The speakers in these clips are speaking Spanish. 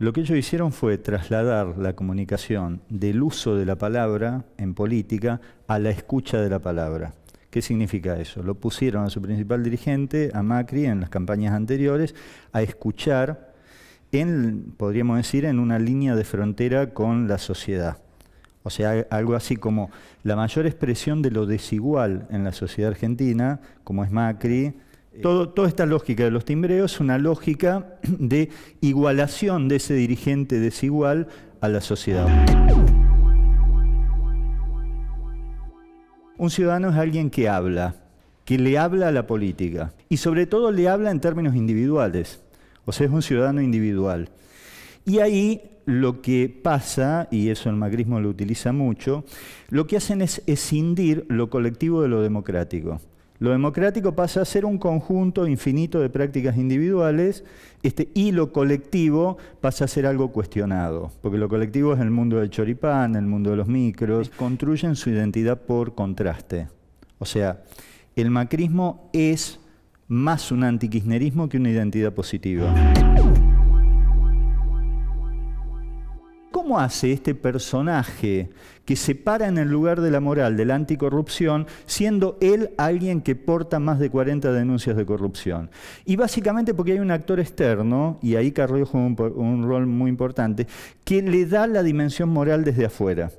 Lo que ellos hicieron fue trasladar la comunicación del uso de la palabra en política a la escucha de la palabra. ¿Qué significa eso? Lo pusieron a su principal dirigente, a Macri, en las campañas anteriores, a escuchar, en, podríamos decir, en una línea de frontera con la sociedad. O sea, algo así como la mayor expresión de lo desigual en la sociedad argentina, como es Macri, eh, toda esta lógica de los timbreos es una lógica de igualación de ese dirigente desigual a la sociedad. Un ciudadano es alguien que habla, que le habla a la política y sobre todo le habla en términos individuales, o sea, es un ciudadano individual. Y ahí lo que pasa, y eso el macrismo lo utiliza mucho, lo que hacen es escindir lo colectivo de lo democrático. Lo democrático pasa a ser un conjunto infinito de prácticas individuales este, y lo colectivo pasa a ser algo cuestionado, porque lo colectivo es el mundo del choripán, el mundo de los micros, construyen su identidad por contraste. O sea, el macrismo es más un antikirchnerismo que una identidad positiva. ¿cómo hace este personaje que se para en el lugar de la moral, de la anticorrupción, siendo él alguien que porta más de 40 denuncias de corrupción? Y básicamente porque hay un actor externo, y ahí Carrillo juega un, un rol muy importante, que le da la dimensión moral desde afuera.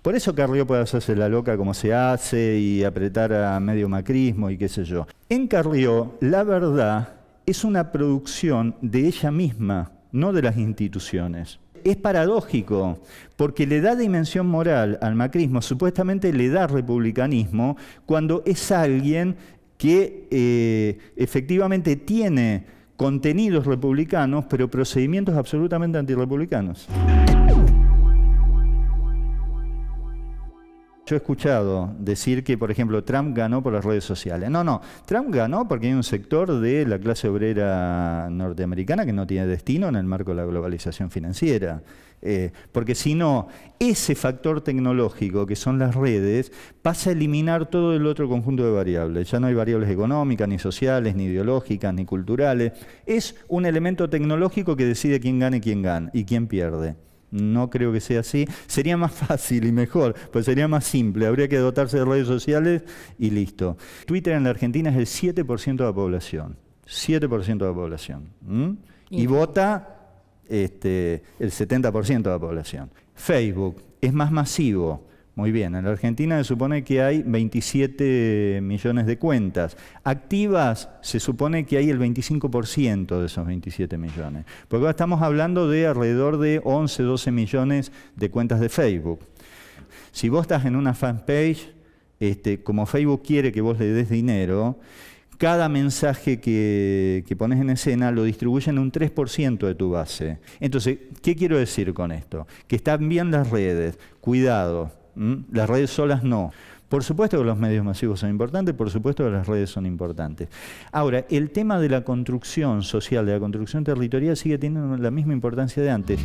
Por eso Carrió puede hacerse la loca como se hace y apretar a medio macrismo y qué sé yo. En Carrió, la verdad es una producción de ella misma, no de las instituciones es paradójico, porque le da dimensión moral al macrismo, supuestamente le da republicanismo, cuando es alguien que eh, efectivamente tiene contenidos republicanos, pero procedimientos absolutamente antirepublicanos. Yo he escuchado decir que, por ejemplo, Trump ganó por las redes sociales. No, no, Trump ganó porque hay un sector de la clase obrera norteamericana que no tiene destino en el marco de la globalización financiera. Eh, porque si no, ese factor tecnológico que son las redes pasa a eliminar todo el otro conjunto de variables. Ya no hay variables económicas, ni sociales, ni ideológicas, ni culturales. Es un elemento tecnológico que decide quién gana y quién gana y quién pierde no creo que sea así. Sería más fácil y mejor, pues sería más simple. Habría que dotarse de redes sociales y listo. Twitter en la Argentina es el 7% de la población. 7% de la población. Y, vota este, el 70% de la población. Facebook es más masivo muy bien, en la Argentina se supone que hay 27 millones de cuentas. Activas se supone que hay el 25% de esos 27 millones. Porque ahora estamos hablando de alrededor de 11, 12 millones de cuentas de Facebook. Si vos estás en una fanpage, este, como Facebook quiere que vos le des dinero, cada mensaje que, que, pones en escena lo distribuyen un 3% de tu base. Entonces, ¿qué quiero decir con esto? Que están bien las redes, cuidado, ¿Mm? Las redes solas no. Por supuesto que los medios masivos son importantes, por supuesto que las redes son importantes. Ahora, el tema de la construcción social, de la construcción territorial, sigue teniendo la misma importancia de antes.